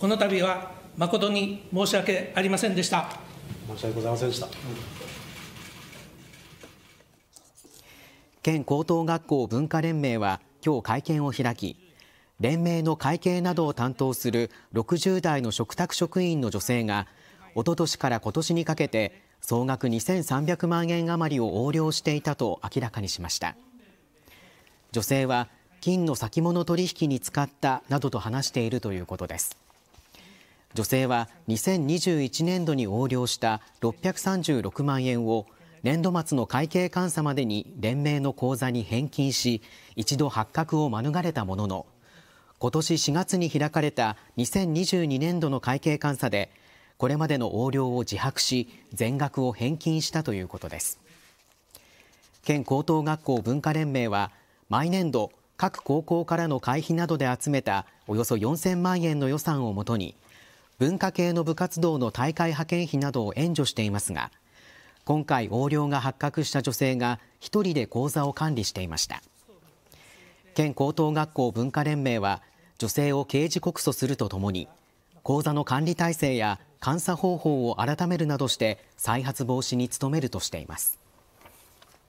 この度は誠に申し訳ありませんでした。申し訳ございませんでした。県高等学校文化連盟は今日会見を開き、連盟の会計などを担当する60代の嘱託職員の女性が、おととしから今年にかけて総額2300万円余りを横領していたと明らかにしました女性は金の先物取引に使ったなどと話しているということです女性は2021年度に横領した636万円を年度末の会計監査までに連盟の口座に返金し一度発覚を免れたものの今年4月に開かれた2022年度の会計監査でこれまでの横領を自白し全額を返金したということです県高等学校文化連盟は毎年度各高校からの会費などで集めたおよそ4000万円の予算をもとに文化系の部活動の大会派遣費などを援助していますが今回横領が発覚した女性が1人で口座を管理していました県高等学校文化連盟は女性を刑事告訴するとともに口座の管理体制や監査方法を改めるなどして再発防止に努めるとしています